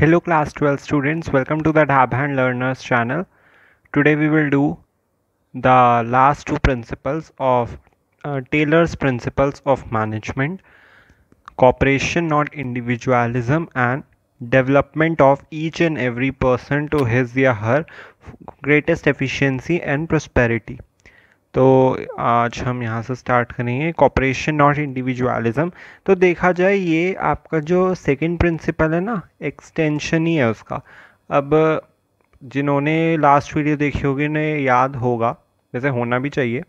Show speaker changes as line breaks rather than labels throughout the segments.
Hello class 12 students, welcome to the Dabhan Learners channel. Today we will do the last two principles of uh, Taylor's principles of management, cooperation not individualism and development of each and every person to his or her greatest efficiency and prosperity. तो आज हम यहाँ से start करेंगे corporation not individualism तो देखा जाए ये आपका जो सेकंड प्रिंसिपल है ना एक्सटेंशन ही है उसका अब जिन्होंने लास्ट वीडियो देखी होगी उन्हें याद होगा जैसे होना भी चाहिए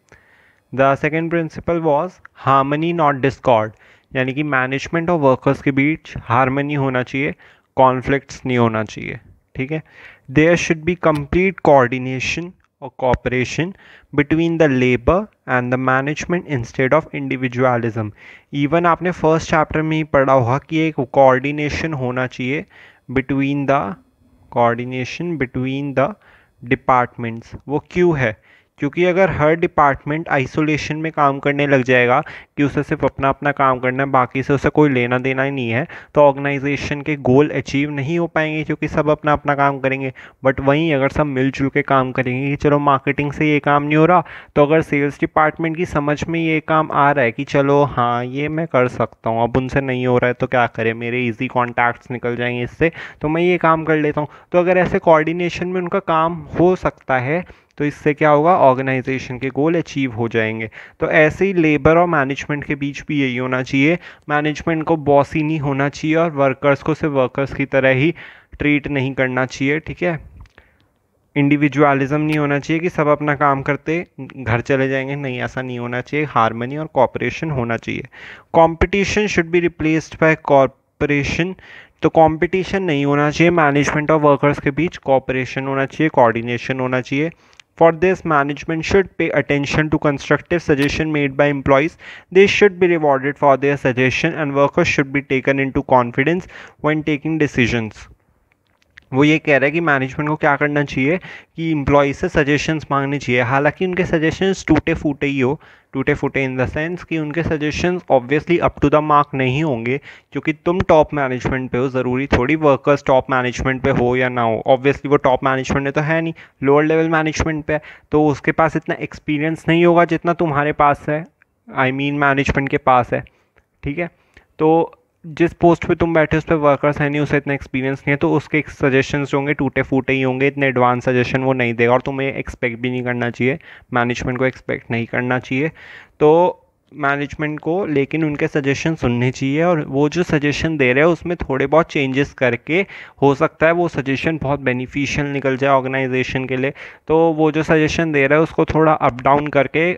the second principle was harmony not discord यानी कि मैनेजमेंट और वर्कर्स के बीच हारमनी होना चाहिए कॉन्फ्लिक्ट्स नहीं होना चाहिए ठीक है there should be complete coordination or cooperation between the labor and the management instead of individualism even आपने फर्स्ट चैप्टर में ही पढ़ा होगा कि एक कोऑर्डिनेशन होना चाहिए between the coordination between the departments वो क्यों है क्योंकि अगर हर डिपार्टमेंट आइसोलेशन में काम करने लग जाएगा कि उसे सिर्फ अपना अपना काम करना है बाकी से उसे कोई लेना देना ही नहीं है तो ऑर्गेनाइजेशन के गोल अचीव नहीं हो पाएंगे क्योंकि सब अपना अपना काम करेंगे बट वहीं अगर सब मिलजुल के काम करेंगे कि चलो मार्केटिंग से ये काम नहीं हो रहा तो अगर सेल्स डिपार्टमेंट की समझ में ये काम आ रहा है कि चलो हाँ ये मैं कर सकता हूँ अब उनसे नहीं हो रहा है तो क्या करें मेरे ईजी कॉन्टैक्ट्स निकल जाएंगे इससे तो मैं ये काम कर लेता हूँ तो अगर ऐसे कोऑर्डिनेशन में उनका काम हो सकता है तो इससे क्या होगा ऑर्गेनाइजेशन के गोल अचीव हो जाएंगे तो ऐसे ही लेबर और मैनेजमेंट के बीच भी यही होना चाहिए मैनेजमेंट को बॉस ही नहीं होना चाहिए और वर्कर्स को सिर्फ वर्कर्स की तरह ही ट्रीट नहीं करना चाहिए ठीक है इंडिविजुअलिज्म नहीं होना चाहिए कि सब अपना काम करते घर चले जाएंगे नहीं ऐसा नहीं होना चाहिए हारमोनी और कॉपरेशन होना चाहिए competition should be replaced by cooperation तो कॉम्पिटिशन नहीं होना चाहिए मैनेजमेंट और वर्कर्स के बीच कॉपरेशन होना चाहिए कोऑर्डिनेशन होना चाहिए For this, management should pay attention to constructive suggestion made by employees. They should be rewarded for their suggestion and workers should be taken into confidence when taking decisions. वो ये कह रहा है कि मैनेजमेंट को क्या करना चाहिए कि इम्प्लॉय से सजेशंस मांगने चाहिए हालांकि उनके सजेशंस टूटे फूटे ही हो टूटे फूटे इन द सेंस कि उनके suggestions obviously up to the mark नहीं होंगे क्योंकि तुम टॉप मैनेजमेंट पे हो ज़रूरी थोड़ी वर्कर्स टॉप मैनेजमेंट पे हो या ना हो ऑब्वियसली वो टॉप मैनेजमेंट में तो है नहीं लोअर लेवल मैनेजमेंट पे तो उसके पास इतना एक्सपीरियंस नहीं होगा जितना तुम्हारे पास है आई मीन मैनेजमेंट के पास है ठीक है तो जिस पोस्ट पे तुम बैठे उस पर वर्कर्स हैं नहीं उसे इतना एक्सपीरियंस नहीं है तो उसके जो होंगे टूटे फूटे ही होंगे इतने एडवांस सजेशन वो नहीं देगा और तुम्हें एक्सपेक्ट भी नहीं करना चाहिए मैनेजमेंट को एक्सपेक्ट नहीं करना चाहिए तो मैनेजमेंट को लेकिन उनके सजेशन सुनने चाहिए और वो जो सजेशन दे रहे हैं उसमें थोड़े बहुत चेंजेस करके हो सकता है वो सजेशन बहुत बेनिफिशियल निकल जाए ऑर्गेनाइजेशन के लिए तो वो जो सजेशन दे रहा है उसको थोड़ा अप डाउन करके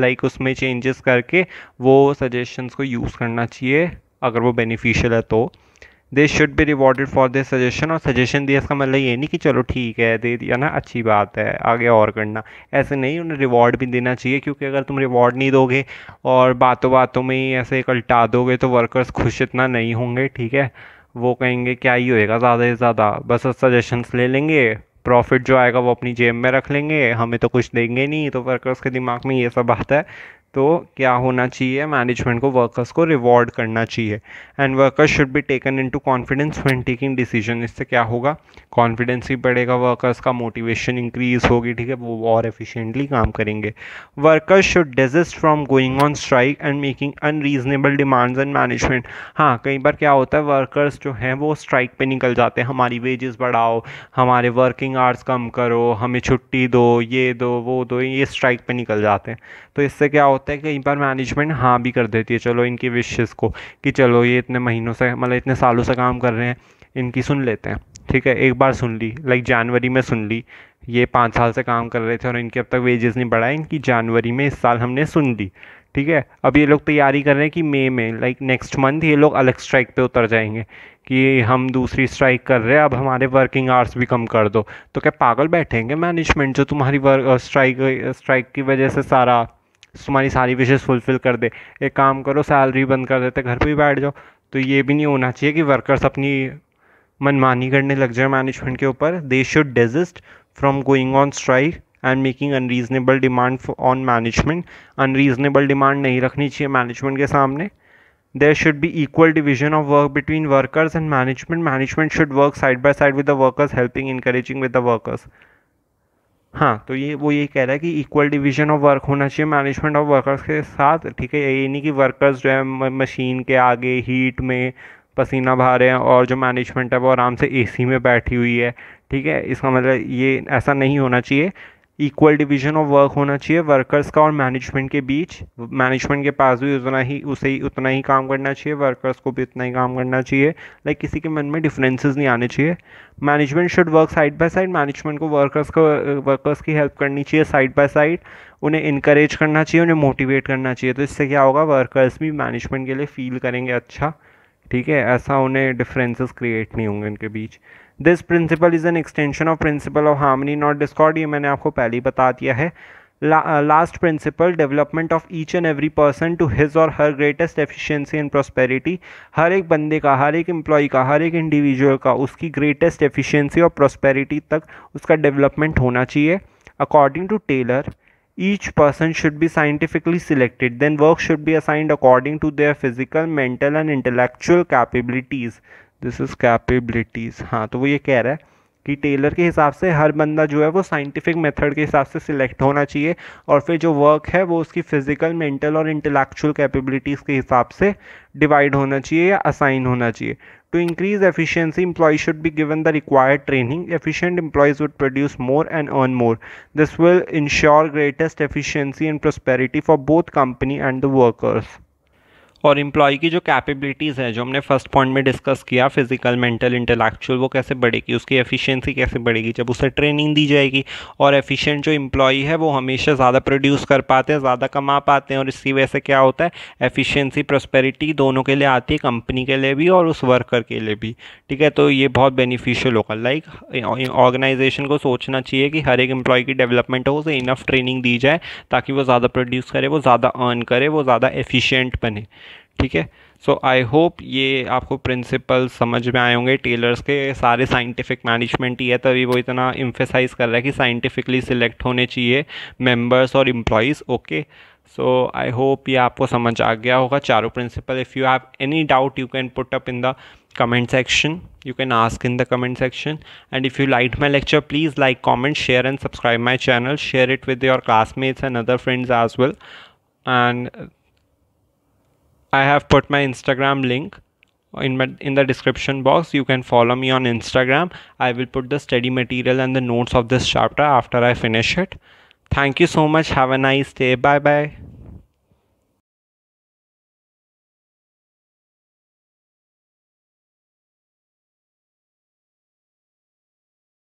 लाइक उसमें चेंजेस करके वो सजेशंस को यूज़ करना चाहिए अगर वो बेनिफिशियल है तो they should be rewarded for this suggestion और सजेशन दिया इसका मतलब ये नहीं कि चलो ठीक है दे दिया ना अच्छी बात है आगे और करना ऐसे नहीं उन्हें रिवॉर्ड भी देना चाहिए क्योंकि अगर तुम रिवॉर्ड नहीं दोगे और बातों बातों में ही ऐसे कल्टा दोगे तो वर्कर्स खुश इतना नहीं होंगे ठीक है वो कहेंगे क्या ही होएगा ज़्यादा से ज़्यादा बस सजेशंस ले लेंगे प्रॉफिट जो आएगा वो अपनी जेब में रख लेंगे हमें तो कुछ देंगे नहीं तो वर्कर्स के दिमाग में ये सब आता है तो क्या होना चाहिए मैनेजमेंट को वर्कर्स को रिवॉर्ड करना चाहिए and workers should be taken into confidence when taking decision इससे क्या होगा कॉन्फिडेंस भी बढ़ेगा वर्कर्स का मोटिवेशन इंक्रीज होगी ठीक है वो और एफिशिएंटली काम करेंगे workers should desist from going on strike and making unreasonable demands and management हाँ कई बार क्या होता है वर्कर्स जो हैं वो स्ट्राइक पर निकल जाते हैं हमारी वेजेस बढ़ाओ हमारे वर्किंग आवर्स कम करो हमें छुट्टी दो ये दो वो दो ये स्ट्राइक पर निकल जाते हैं तो इससे क्या होता है कई बार मैनेजमेंट हाँ भी कर देती है चलो इनकी विशेज़ को कि चलो ये इतने महीनों से मतलब इतने सालों से काम कर रहे हैं इनकी सुन लेते हैं ठीक है एक बार सुन ली लाइक जनवरी में सुन ली ये पाँच साल से काम कर रहे थे और इनके अब तक वेजेस नहीं बढ़ाए इनकी जनवरी में इस साल हमने सुन ली ठीक है अब ये लोग तैयारी कर रहे हैं कि मई में लाइक नेक्स्ट मंथ ये लोग अलग स्ट्राइक पे उतर जाएंगे कि हम दूसरी स्ट्राइक कर रहे हैं अब हमारे वर्किंग आवर्स भी कम कर दो तो क्या पागल बैठेंगे मैनेजमेंट जो तुम्हारी वर्क स्ट्राइक स्ट्राइक की वजह से सारा तुम्हारी सारी विशेष फुलफ़िल कर दे एक काम करो सैलरी बंद कर देते घर पर ही बैठ जाओ तो ये भी नहीं होना चाहिए कि वर्कर्स अपनी मनमानी करने लग जाए मैनेजमेंट के ऊपर they should desist from going on strike and making unreasonable demand on management unreasonable demand नहीं रखनी चाहिए मैनेजमेंट के सामने there should be equal division of work between workers and management management should work side by side with the workers helping encouraging with the workers हाँ तो ये वो ये कह रहा है कि इक्वल डिवीजन ऑफ वर्क होना चाहिए मैनेजमेंट ऑफ वर्कर्स के साथ ठीक है ये नहीं कि वर्कर्स जो है मशीन के आगे हीट में पसीना बहा रहे हैं और जो मैनेजमेंट है वो आराम से एसी में बैठी हुई है ठीक है इसका मतलब ये ऐसा नहीं होना चाहिए इक्वल डिवीजन ऑफ वर्क होना चाहिए वर्कर्स का और मैनेजमेंट के बीच मैनेजमेंट के पास भी उतना ही उसे ही उतना ही काम करना चाहिए वर्कर्स को भी उतना ही काम करना चाहिए लाइक like किसी के मन में डिफरेंसेस नहीं आने चाहिए management should work side by side management को वर्कर्स को वर्कर्स की हेल्प करनी चाहिए साइड बाय साइड उन्हें इनक्रेज करना चाहिए उन्हें मोटिवेट करना चाहिए तो इससे क्या होगा वर्कर्स भी मैनेजमेंट के लिए फील करेंगे अच्छा ठीक है ऐसा उन्हें डिफरेंसेस क्रिएट नहीं होंगे इनके बीच this principle is an extension of principle of harmony not discord ये मैंने आपको पहले ही बता दिया है last principle development of each and every person to his और her greatest efficiency and prosperity हर एक बंदे का हर एक एम्प्लॉय का हर एक इंडिविजुअल का उसकी ग्रेटेस्ट एफिशिएंसी और प्रॉस्पेरिटी तक उसका डेवलपमेंट होना चाहिए according to Taylor Each person should be scientifically selected, then work should be assigned according to their physical, mental and intellectual capabilities. This is capabilities. हाँ तो वो ये कह रहा है कि टेलर के हिसाब से हर बंदा जो है वो साइंटिफिक मेथड के हिसाब से सिलेक्ट होना चाहिए और फिर जो वर्क है वो उसकी फिजिकल मेंटल और इंटेलेक्चुअल कैपेबिलिटीज़ के हिसाब से डिवाइड होना चाहिए या असाइन होना चाहिए to increase efficiency employ should be given the required training efficient employees would produce more and earn more this will ensure greatest efficiency and prosperity for both company and the workers और employ की जो capabilities है जो हमने first point में discuss किया physical mental intellectual वो कैसे बढ़ेगी उसकी एफिशिएंसी कैसे बढ़ेगी जब उसे ट्रेनिंग दी जाएगी और एफिशिएंट जो इम्प्लॉई है वो हमेशा ज़्यादा प्रोड्यूस कर पाते हैं ज़्यादा कमा पाते हैं और इसी वजह से क्या होता है एफिशियंसी प्रोस्पेरिटी दोनों के लिए आती है कंपनी के लिए भी और उस वर्कर के लिए भी ठीक है तो ये बहुत बेनिफिशियल होगा लाइक ऑर्गेनाइजेशन को सोचना चाहिए कि हर एक एम्प्लॉय की डेवलपमेंट हो उसे इनफ ट्रेनिंग दी जाए ताकि वो ज़्यादा प्रोड्यूस करे वो ज़्यादा अर्न करे वो ज़्यादा एफिशियंट बने ठीक है सो आई होप ये आपको प्रिंसिपल समझ में आए होंगे टेलर्स के सारे साइंटिफिक मैनेजमेंट ही है तभी वो इतना इम्फेसाइज कर रहा है कि साइंटिफिकली सिलेक्ट होने चाहिए मेम्बर्स और employees okay so I hope ये आपको समझ आ गया होगा चारों principle if you have any doubt you can put up in the comment section you can ask in the comment section and if you like my lecture please like comment share and subscribe my channel share it with your classmates and other friends as well and I have put my Instagram link in my, in the description box you can follow me on Instagram I will put the study material and the notes of this chapter after I finish it thank you so much have a nice day bye bye